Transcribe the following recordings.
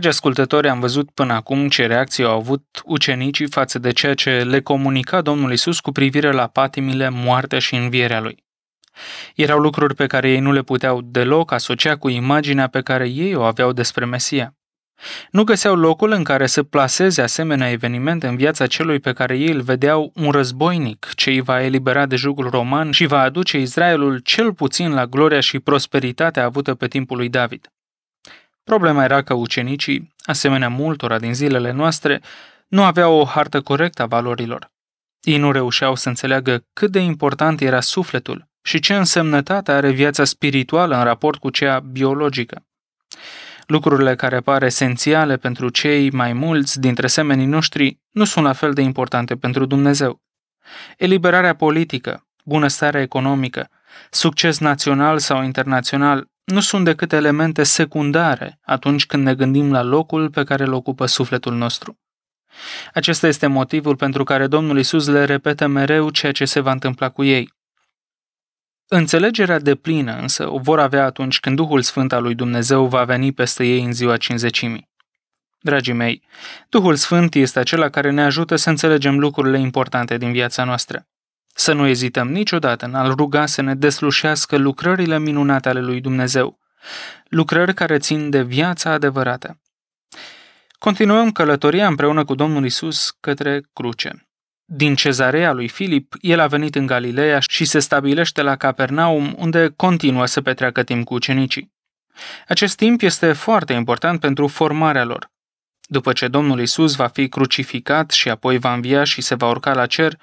Dragi ascultători, am văzut până acum ce reacții au avut ucenicii față de ceea ce le comunica Domnul Isus cu privire la patimile, moartea și învierea lui. Erau lucruri pe care ei nu le puteau deloc asocia cu imaginea pe care ei o aveau despre Mesia. Nu găseau locul în care să placeze asemenea evenimente în viața celui pe care ei îl vedeau un războinic ce îi va elibera de jugul roman și va aduce Israelul cel puțin la gloria și prosperitatea avută pe timpul lui David. Problema era că ucenicii, asemenea multora din zilele noastre, nu aveau o hartă corectă a valorilor. Ei nu reușeau să înțeleagă cât de important era sufletul și ce însemnătate are viața spirituală în raport cu cea biologică. Lucrurile care par esențiale pentru cei mai mulți dintre semenii noștri nu sunt la fel de importante pentru Dumnezeu. Eliberarea politică, bunăstarea economică, succes național sau internațional nu sunt decât elemente secundare atunci când ne gândim la locul pe care îl ocupă sufletul nostru. Acesta este motivul pentru care Domnul Isus le repetă mereu ceea ce se va întâmpla cu ei. Înțelegerea deplină însă o vor avea atunci când Duhul Sfânt al lui Dumnezeu va veni peste ei în ziua cinzecimii. Dragii mei, Duhul Sfânt este acela care ne ajută să înțelegem lucrurile importante din viața noastră. Să nu ezităm niciodată în a-L ruga să ne deslușească lucrările minunate ale lui Dumnezeu, lucrări care țin de viața adevărată. Continuăm călătoria împreună cu Domnul Isus către cruce. Din cezarea lui Filip, el a venit în Galileea și se stabilește la Capernaum, unde continuă să petreacă timp cu ucenicii. Acest timp este foarte important pentru formarea lor. După ce Domnul Isus va fi crucificat și apoi va învia și se va urca la cer,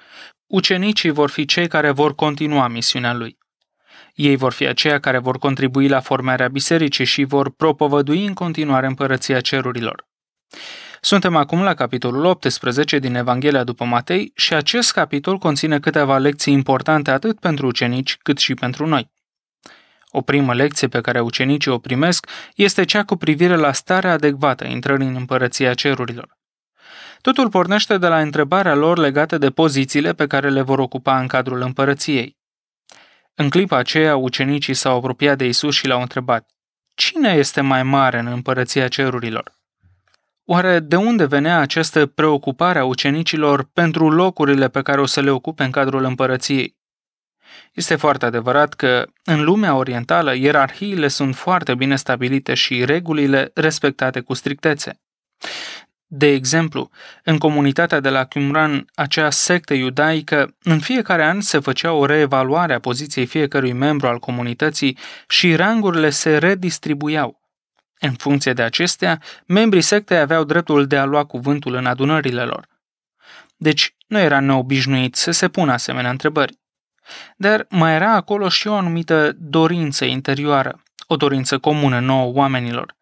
ucenicii vor fi cei care vor continua misiunea lui. Ei vor fi aceia care vor contribui la formarea bisericii și vor propovădui în continuare împărăția cerurilor. Suntem acum la capitolul 18 din Evanghelia după Matei și acest capitol conține câteva lecții importante atât pentru ucenici cât și pentru noi. O primă lecție pe care ucenicii o primesc este cea cu privire la starea adecvată intrării în împărăția cerurilor. Totul pornește de la întrebarea lor legată de pozițiile pe care le vor ocupa în cadrul împărăției. În clipa aceea, ucenicii s-au apropiat de Isus și l-au întrebat, Cine este mai mare în împărăția cerurilor? Oare de unde venea această preocupare a ucenicilor pentru locurile pe care o să le ocupe în cadrul împărăției? Este foarte adevărat că, în lumea orientală, ierarhiile sunt foarte bine stabilite și regulile respectate cu strictețe. De exemplu, în comunitatea de la Qumran, acea sectă iudaică, în fiecare an se făcea o reevaluare a poziției fiecărui membru al comunității și rangurile se redistribuiau. În funcție de acestea, membrii sectei aveau dreptul de a lua cuvântul în adunările lor. Deci, nu era neobișnuit să se pună asemenea întrebări. Dar mai era acolo și o anumită dorință interioară, o dorință comună nouă oamenilor,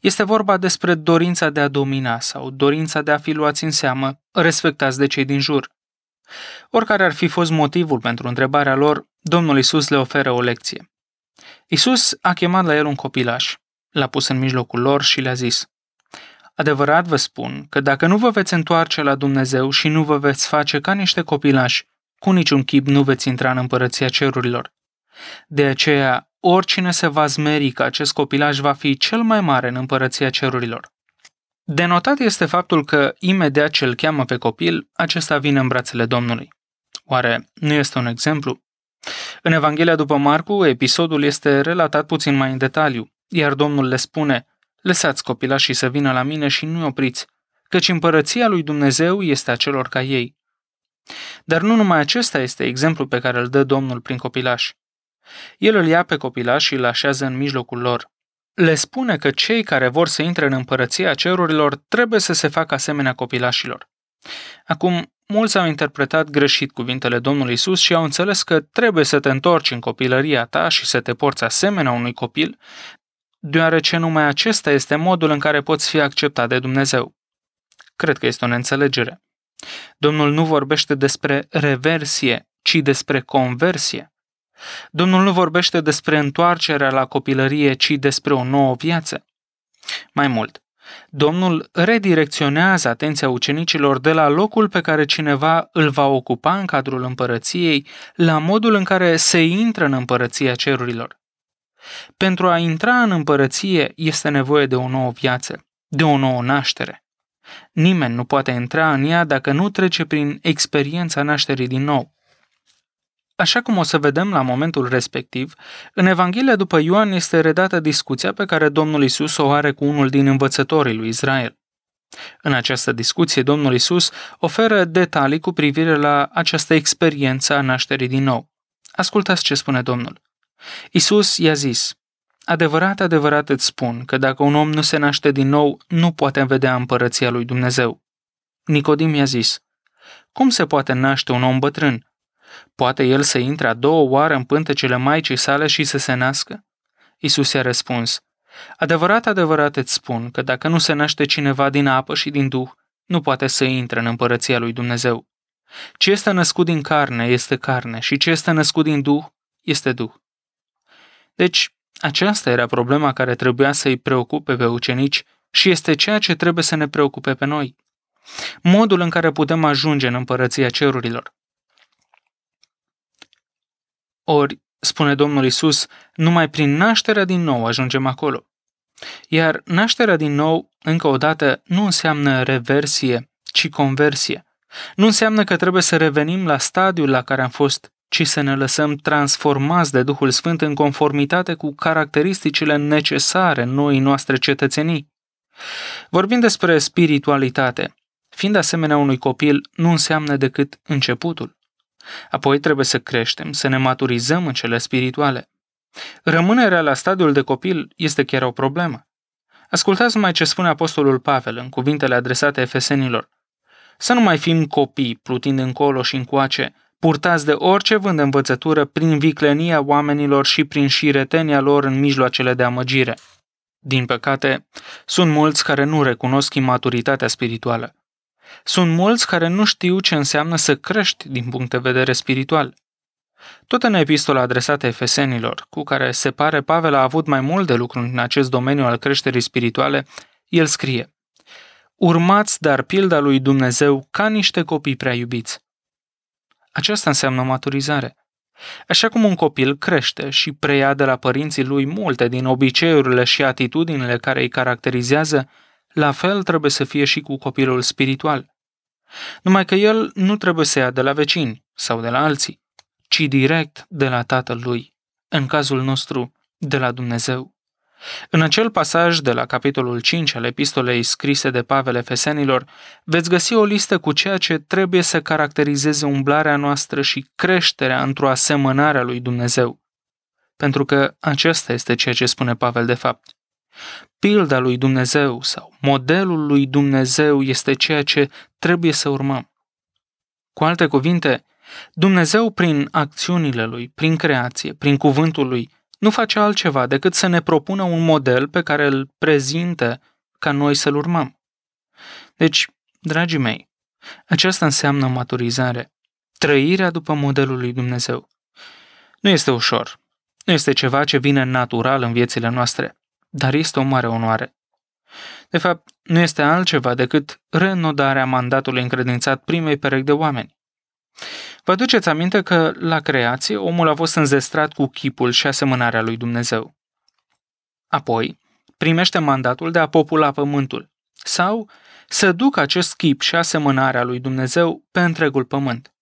este vorba despre dorința de a domina sau dorința de a fi luați în seamă, respectați de cei din jur. Oricare ar fi fost motivul pentru întrebarea lor, Domnul Isus le oferă o lecție. Isus a chemat la el un copilaș, l-a pus în mijlocul lor și le-a zis: Adevărat vă spun că dacă nu vă veți întoarce la Dumnezeu și nu vă veți face ca niște copilași, cu niciun chip nu veți intra în împărăția cerurilor. De aceea, oricine se va zmeri că acest copilaj va fi cel mai mare în împărăția cerurilor. Denotat este faptul că imediat ce îl cheamă pe copil, acesta vine în brațele Domnului. Oare nu este un exemplu? În Evanghelia după Marcu, episodul este relatat puțin mai în detaliu, iar Domnul le spune, Lăsați copilașii să vină la mine și nu-i opriți, căci împărăția lui Dumnezeu este a celor ca ei. Dar nu numai acesta este exemplul pe care îl dă Domnul prin copilași. El îl ia pe copilaș și îl așează în mijlocul lor. Le spune că cei care vor să intre în împărăția cerurilor trebuie să se facă asemenea copilașilor. Acum, mulți au interpretat greșit cuvintele Domnului Isus și au înțeles că trebuie să te întorci în copilăria ta și să te porți asemenea unui copil, deoarece numai acesta este modul în care poți fi acceptat de Dumnezeu. Cred că este o neînțelegere. Domnul nu vorbește despre reversie, ci despre conversie. Domnul nu vorbește despre întoarcerea la copilărie, ci despre o nouă viață. Mai mult, Domnul redirecționează atenția ucenicilor de la locul pe care cineva îl va ocupa în cadrul împărăției la modul în care se intră în împărăția cerurilor. Pentru a intra în împărăție este nevoie de o nouă viață, de o nouă naștere. Nimeni nu poate intra în ea dacă nu trece prin experiența nașterii din nou. Așa cum o să vedem la momentul respectiv, în Evanghelia după Ioan este redată discuția pe care Domnul Isus o are cu unul din învățătorii lui Israel. În această discuție, Domnul Isus oferă detalii cu privire la această experiență a nașterii din nou. Ascultați ce spune Domnul. Isus i-a zis, Adevărat, adevărat îți spun că dacă un om nu se naște din nou, nu poate vedea împărăția lui Dumnezeu. Nicodim i-a zis, Cum se poate naște un om bătrân? Poate el să intre a doua oară în pântecele Maicii sale și să se nască? Isus i-a răspuns, Adevărat, adevărat îți spun că dacă nu se naște cineva din apă și din duh, nu poate să intre în împărăția lui Dumnezeu. Ce este născut din carne este carne și ce este născut din duh este duh. Deci, aceasta era problema care trebuia să îi preocupe pe ucenici și este ceea ce trebuie să ne preocupe pe noi. Modul în care putem ajunge în împărăția cerurilor. Ori, spune Domnul Isus, numai prin nașterea din nou ajungem acolo. Iar nașterea din nou, încă o dată, nu înseamnă reversie, ci conversie. Nu înseamnă că trebuie să revenim la stadiul la care am fost, ci să ne lăsăm transformați de Duhul Sfânt în conformitate cu caracteristicile necesare noi noastre cetățenii. Vorbim despre spiritualitate. Fiind asemenea unui copil, nu înseamnă decât începutul. Apoi trebuie să creștem, să ne maturizăm în cele spirituale. Rămânerea la stadiul de copil este chiar o problemă. Ascultați mai ce spune Apostolul Pavel în cuvintele adresate efesenilor. Să nu mai fim copii, plutind încolo și încoace, purtați de orice vând de învățătură prin viclenia oamenilor și prin șiretenia lor în mijloacele de amăgire. Din păcate, sunt mulți care nu recunosc imaturitatea spirituală. Sunt mulți care nu știu ce înseamnă să crești din punct de vedere spiritual. Tot în epistola adresată efesenilor, cu care se pare Pavel a avut mai mult de lucru în acest domeniu al creșterii spirituale, el scrie Urmați dar pilda lui Dumnezeu ca niște copii prea iubiți. Aceasta înseamnă maturizare. Așa cum un copil crește și preia de la părinții lui multe din obiceiurile și atitudinile care îi caracterizează, la fel trebuie să fie și cu copilul spiritual. Numai că el nu trebuie să ia de la vecini sau de la alții, ci direct de la tatăl lui, în cazul nostru, de la Dumnezeu. În acel pasaj de la capitolul 5 al epistolei scrise de Pavel Efesenilor, veți găsi o listă cu ceea ce trebuie să caracterizeze umblarea noastră și creșterea într-o asemănare a lui Dumnezeu. Pentru că acesta este ceea ce spune Pavel de fapt. Pilda lui Dumnezeu sau modelul lui Dumnezeu este ceea ce trebuie să urmăm. Cu alte cuvinte, Dumnezeu prin acțiunile lui, prin creație, prin cuvântul lui, nu face altceva decât să ne propună un model pe care îl prezinte ca noi să-l urmăm. Deci, dragii mei, aceasta înseamnă maturizare, trăirea după modelul lui Dumnezeu. Nu este ușor, nu este ceva ce vine natural în viețile noastre dar este o mare onoare. De fapt, nu este altceva decât renodarea mandatului încredințat primei perechi de oameni. Vă duceți aminte că, la creație, omul a fost înzestrat cu chipul și asemănarea lui Dumnezeu. Apoi, primește mandatul de a popula pământul sau să ducă acest chip și asemănarea lui Dumnezeu pe întregul pământ.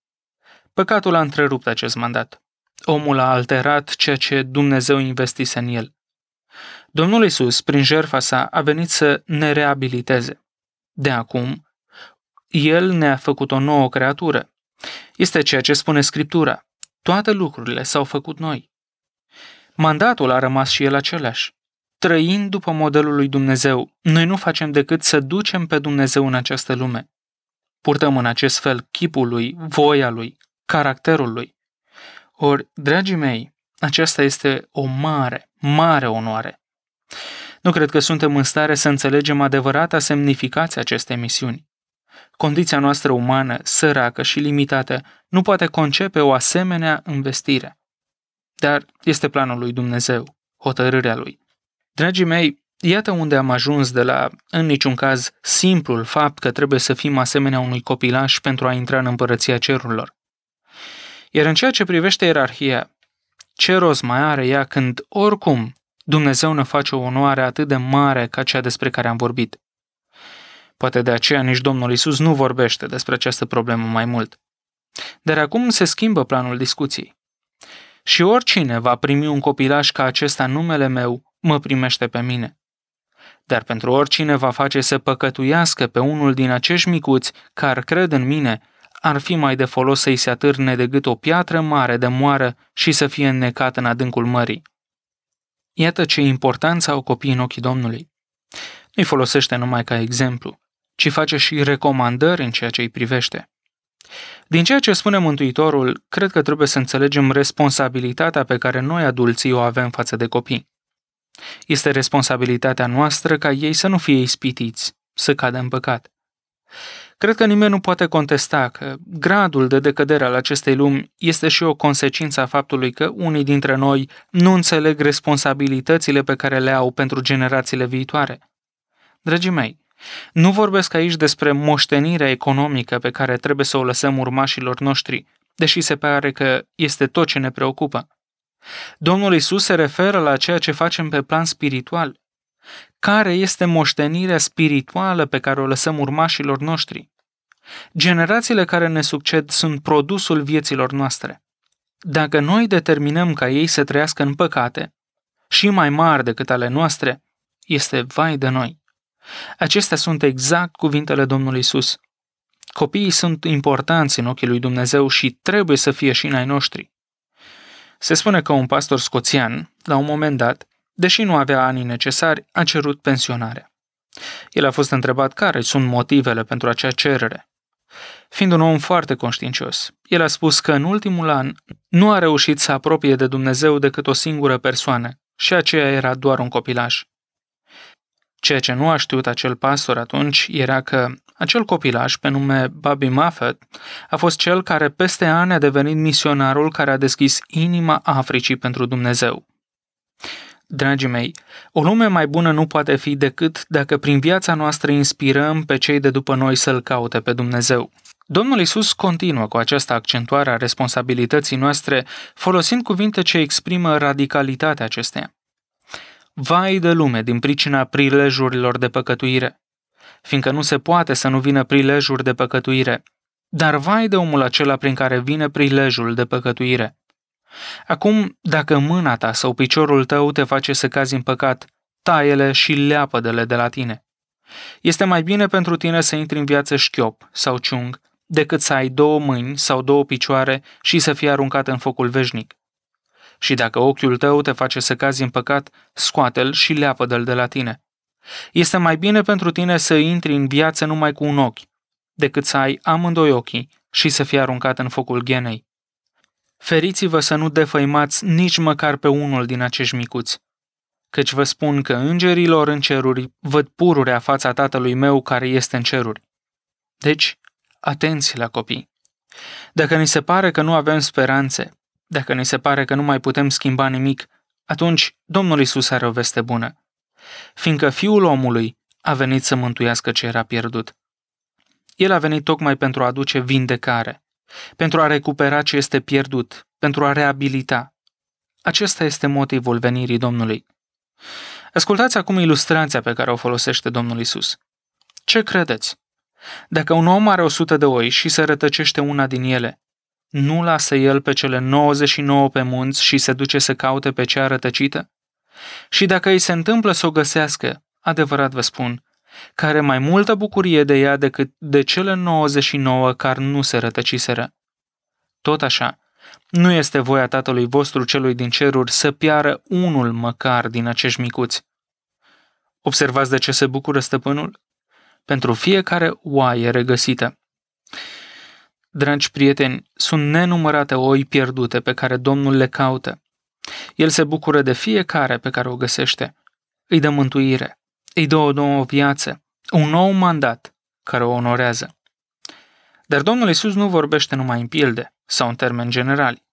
Păcatul a întrerupt acest mandat. Omul a alterat ceea ce Dumnezeu investise în el. Domnul Isus, prin jertfa sa, a venit să ne reabiliteze. De acum, El ne-a făcut o nouă creatură. Este ceea ce spune Scriptura. Toate lucrurile s-au făcut noi. Mandatul a rămas și el același. Trăind după modelul lui Dumnezeu, noi nu facem decât să ducem pe Dumnezeu în această lume. Purtăm în acest fel chipul lui, voia lui, caracterul lui. Ori, dragii mei, aceasta este o mare, mare onoare. Nu cred că suntem în stare să înțelegem adevărata semnificație acestei misiuni. Condiția noastră umană, săracă și limitată, nu poate concepe o asemenea investire. Dar este planul lui Dumnezeu, hotărârea lui. Dragii mei, iată unde am ajuns de la, în niciun caz, simplul fapt că trebuie să fim asemenea unui copilaș pentru a intra în împărăția cerurilor. Iar în ceea ce privește ierarhia, ce rost mai are ea când, oricum, Dumnezeu ne face o onoare atât de mare ca cea despre care am vorbit? Poate de aceea nici Domnul Isus nu vorbește despre această problemă mai mult. Dar acum se schimbă planul discuției. Și oricine va primi un copilaș ca acesta numele meu, mă primește pe mine. Dar pentru oricine va face să păcătuiască pe unul din acești micuți care cred în mine, ar fi mai de folos să-i se atârne decât o piatră mare de moară și să fie înnecat în adâncul mării. Iată ce importanță au copiii în ochii Domnului. Nu-i folosește numai ca exemplu, ci face și recomandări în ceea ce îi privește. Din ceea ce spune Mântuitorul, cred că trebuie să înțelegem responsabilitatea pe care noi adulții o avem față de copii. Este responsabilitatea noastră ca ei să nu fie ispitiți, să cadă în păcat. Cred că nimeni nu poate contesta că gradul de decădere al acestei lumi este și o consecință a faptului că unii dintre noi nu înțeleg responsabilitățile pe care le au pentru generațiile viitoare. Dragii mei, nu vorbesc aici despre moștenirea economică pe care trebuie să o lăsăm urmașilor noștri, deși se pare că este tot ce ne preocupă. Domnul Isus se referă la ceea ce facem pe plan spiritual, care este moștenirea spirituală pe care o lăsăm urmașilor noștri. Generațiile care ne succed sunt produsul vieților noastre. Dacă noi determinăm ca ei să trăiască în păcate, și mai mari decât ale noastre, este vai de noi. Acestea sunt exact cuvintele Domnului Isus. Copiii sunt importanți în ochii lui Dumnezeu și trebuie să fie și în ai noștri. Se spune că un pastor scoțian, la un moment dat, deși nu avea anii necesari, a cerut pensionarea. El a fost întrebat care sunt motivele pentru acea cerere. Fiind un om foarte conștiincios, el a spus că în ultimul an nu a reușit să apropie de Dumnezeu decât o singură persoană și aceea era doar un copilaj. Ceea ce nu a știut acel pastor atunci era că acel copilaj, pe nume Bobby Muffet, a fost cel care peste ani a devenit misionarul care a deschis inima Africii pentru Dumnezeu. Dragii mei, o lume mai bună nu poate fi decât dacă prin viața noastră inspirăm pe cei de după noi să-L caute pe Dumnezeu. Domnul Isus continuă cu această accentuare a responsabilității noastre, folosind cuvinte ce exprimă radicalitatea acesteia. Vai de lume din pricina prilejurilor de păcătuire, fiindcă nu se poate să nu vină prilejuri de păcătuire, dar vai de omul acela prin care vine prilejul de păcătuire. Acum, dacă mâna ta sau piciorul tău te face să cazi în păcat, taie-le și apăde-le de la tine. Este mai bine pentru tine să intri în viață șchiop sau ciung decât să ai două mâini sau două picioare și să fii aruncat în focul veșnic. Și dacă ochiul tău te face să cazi în păcat, scoate-l și leapă l de la tine. Este mai bine pentru tine să intri în viață numai cu un ochi, decât să ai amândoi ochii și să fii aruncat în focul ghenei. Feriți-vă să nu defăimați nici măcar pe unul din acești micuți, căci vă spun că îngerilor în ceruri văd pururea fața tatălui meu care este în ceruri. Deci, atenție la copii! Dacă ni se pare că nu avem speranțe, dacă ni se pare că nu mai putem schimba nimic, atunci Domnul Isus are o veste bună, fiindcă Fiul omului a venit să mântuiască ce era pierdut. El a venit tocmai pentru a aduce vindecare, pentru a recupera ce este pierdut, pentru a reabilita. Acesta este motivul venirii Domnului. Ascultați acum ilustrația pe care o folosește Domnul Isus. Ce credeți? Dacă un om are 100 de oi și se rătăcește una din ele, nu lasă el pe cele 99 pe munți și se duce să caute pe cea rătăcită? Și dacă îi se întâmplă să o găsească, adevărat vă spun, care mai multă bucurie de ea decât de cele 99 care nu se rătăciseră. Tot așa, nu este voia Tatălui vostru celui din ceruri să piară unul măcar din acești micuți. Observați de ce se bucură stăpânul? Pentru fiecare oaie regăsită. Dragi prieteni, sunt nenumărate oi pierdute pe care Domnul le caută. El se bucură de fiecare pe care o găsește. Îi dă mântuire, îi dă o nouă viață, un nou mandat care o onorează. Dar Domnul Isus nu vorbește numai în pilde sau în termeni generali.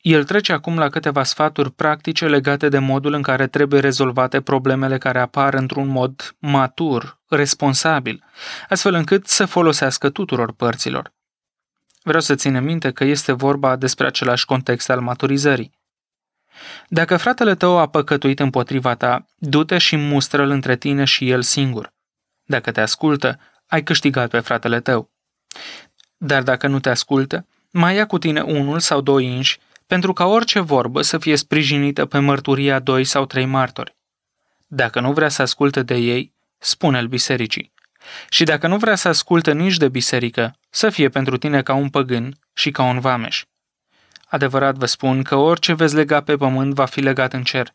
El trece acum la câteva sfaturi practice legate de modul în care trebuie rezolvate problemele care apar într-un mod matur, responsabil, astfel încât să folosească tuturor părților. Vreau să ținem minte că este vorba despre același context al maturizării. Dacă fratele tău a păcătuit împotriva ta, du-te și mustră-l între tine și el singur. Dacă te ascultă, ai câștigat pe fratele tău. Dar dacă nu te ascultă, mai ia cu tine unul sau doi inși, pentru ca orice vorbă să fie sprijinită pe mărturia doi sau trei martori. Dacă nu vrea să asculte de ei, spune-l bisericii. Și dacă nu vrea să asculte nici de biserică, să fie pentru tine ca un păgân și ca un vameș. Adevărat vă spun că orice veți lega pe pământ va fi legat în cer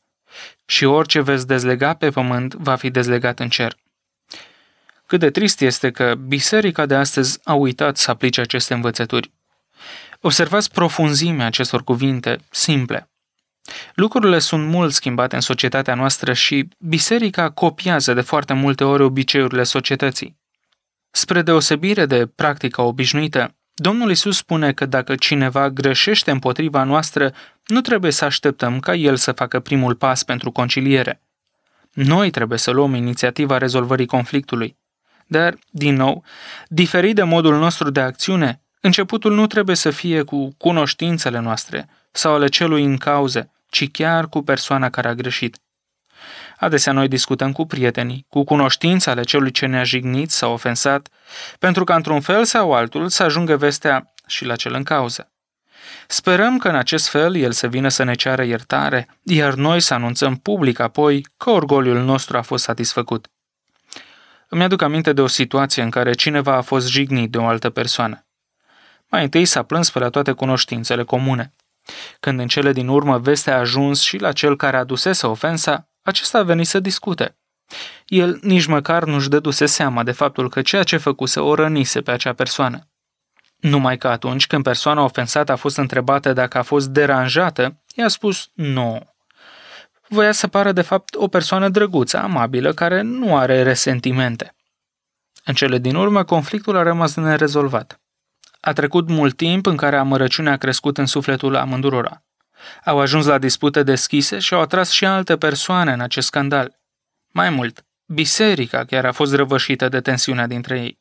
și orice veți dezlega pe pământ va fi dezlegat în cer. Cât de trist este că biserica de astăzi a uitat să aplice aceste învățături. Observați profunzimea acestor cuvinte simple. Lucrurile sunt mult schimbate în societatea noastră și biserica copiază de foarte multe ori obiceiurile societății. Spre deosebire de practica obișnuită, Domnul Isus spune că dacă cineva greșește împotriva noastră, nu trebuie să așteptăm ca el să facă primul pas pentru conciliere. Noi trebuie să luăm inițiativa rezolvării conflictului. Dar, din nou, diferit de modul nostru de acțiune, începutul nu trebuie să fie cu cunoștințele noastre sau ale celui în cauze, ci chiar cu persoana care a greșit. Adesea noi discutăm cu prietenii, cu ale celui ce ne-a jignit sau ofensat, pentru ca într-un fel sau altul să ajungă vestea și la cel în cauză. Sperăm că în acest fel el să vină să ne ceară iertare, iar noi să anunțăm public apoi că orgoliul nostru a fost satisfăcut. Îmi aduc aminte de o situație în care cineva a fost jignit de o altă persoană. Mai întâi s-a plâns pe la toate cunoștințele comune. Când în cele din urmă vestea a ajuns și la cel care adusese ofensa, acesta a venit să discute. El nici măcar nu-și dăduse seama de faptul că ceea ce făcuse o rănise pe acea persoană. Numai că atunci când persoana ofensată a fost întrebată dacă a fost deranjată, i-a spus nu. Voia să pară de fapt o persoană drăguță, amabilă, care nu are resentimente. În cele din urmă, conflictul a rămas nerezolvat. A trecut mult timp în care amărăciunea a crescut în sufletul amândurora au ajuns la dispute deschise și au atras și alte persoane în acest scandal. Mai mult, biserica chiar a fost răvășită de tensiunea dintre ei.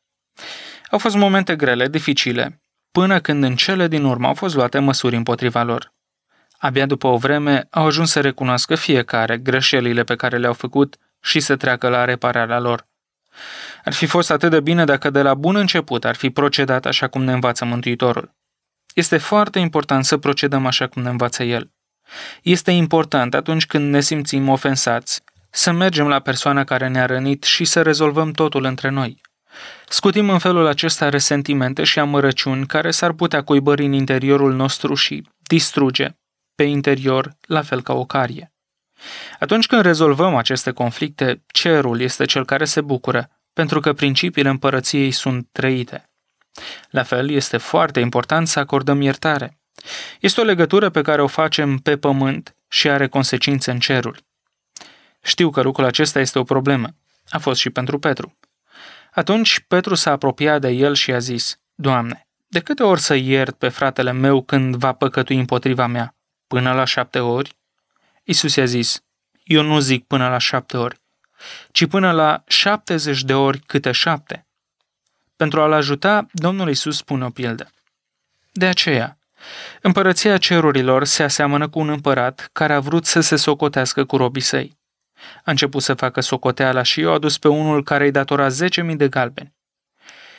Au fost momente grele, dificile, până când în cele din urmă au fost luate măsuri împotriva lor. Abia după o vreme au ajuns să recunoască fiecare greșelile pe care le-au făcut și să treacă la repararea lor. Ar fi fost atât de bine dacă de la bun început ar fi procedat așa cum ne învață Mântuitorul. Este foarte important să procedăm așa cum ne învață el. Este important atunci când ne simțim ofensați să mergem la persoana care ne-a rănit și să rezolvăm totul între noi. Scutim în felul acesta resentimente și amărăciuni care s-ar putea cuibări în interiorul nostru și distruge, pe interior, la fel ca o carie. Atunci când rezolvăm aceste conflicte, cerul este cel care se bucură, pentru că principiile împărăției sunt trăite. La fel, este foarte important să acordăm iertare. Este o legătură pe care o facem pe pământ și are consecințe în ceruri. Știu că lucrul acesta este o problemă. A fost și pentru Petru. Atunci Petru s-a apropiat de el și a zis, Doamne, de câte ori să iert pe fratele meu când va păcătui împotriva mea? Până la șapte ori? Isus i-a zis, eu nu zic până la șapte ori, ci până la șaptezeci de ori câte șapte. Pentru a-l ajuta, Domnul Isus spune o pildă. De aceea, împărăția cerurilor se aseamănă cu un împărat care a vrut să se socotească cu robii săi. A început să facă socoteala și eu a dus pe unul care îi datora 10.000 de galbeni.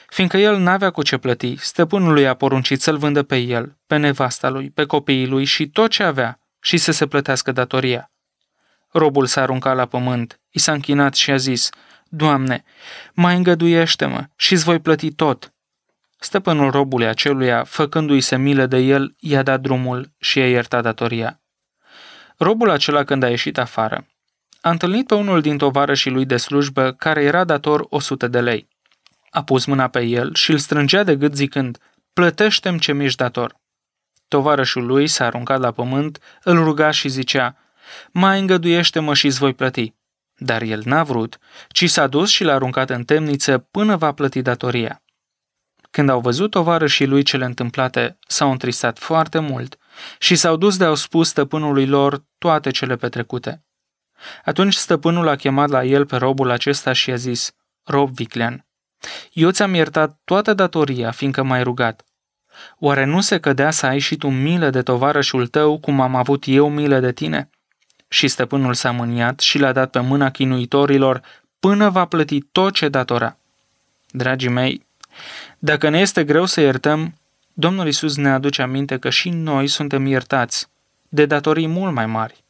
Fiindcă el n-avea cu ce plăti, stăpânul lui a poruncit să-l vândă pe el, pe nevasta lui, pe copiii lui și tot ce avea și să se plătească datoria. Robul s-a aruncat la pământ, i s-a închinat și a zis – Doamne, mai îngăduiește-mă și îți voi plăti tot. Stăpânul robului aceluia, făcându-i se milă de el, i-a dat drumul și i-a iertat datoria. Robul acela când a ieșit afară, a întâlnit pe unul din tovarășii lui de slujbă care era dator 100 de lei. A pus mâna pe el și îl strângea de gât zicând, plătește-mi ce mi-ești dator. Tovarășul lui s-a aruncat la pământ, îl ruga și zicea, mai îngăduiește-mă și îți voi plăti. Dar el n-a vrut, ci s-a dus și l-a aruncat în temniță până va plăti datoria. Când au văzut tovarășii lui cele întâmplate, s-au întristat foarte mult și s-au dus de au spus stăpânului lor toate cele petrecute. Atunci stăpânul a chemat la el pe robul acesta și a zis, Rob viclean, eu ți-am iertat toată datoria, fiindcă m-ai rugat. Oare nu se cădea să ai și tu milă de tovarășul tău cum am avut eu milă de tine?" Și stăpânul s-a mâniat și l-a dat pe mâna chinuitorilor până va plăti tot ce datora. Dragii mei, dacă ne este greu să iertăm, Domnul Isus ne aduce aminte că și noi suntem iertați de datorii mult mai mari.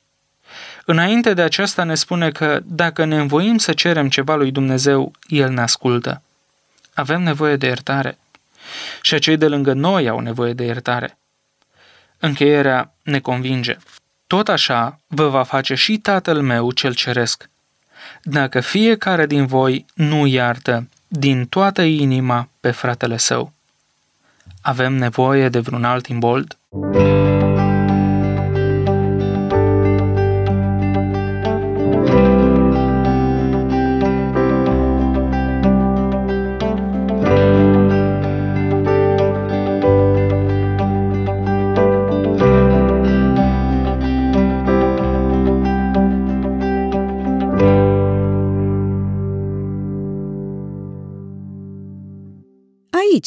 Înainte de aceasta ne spune că dacă ne învoim să cerem ceva lui Dumnezeu, El ne ascultă. Avem nevoie de iertare. Și cei de lângă noi au nevoie de iertare. Încheierea ne convinge. Tot așa vă va face și Tatăl meu cel ceresc. Dacă fiecare din voi nu iartă din toată inima pe fratele său. Avem nevoie de vreun alt imbold? thank you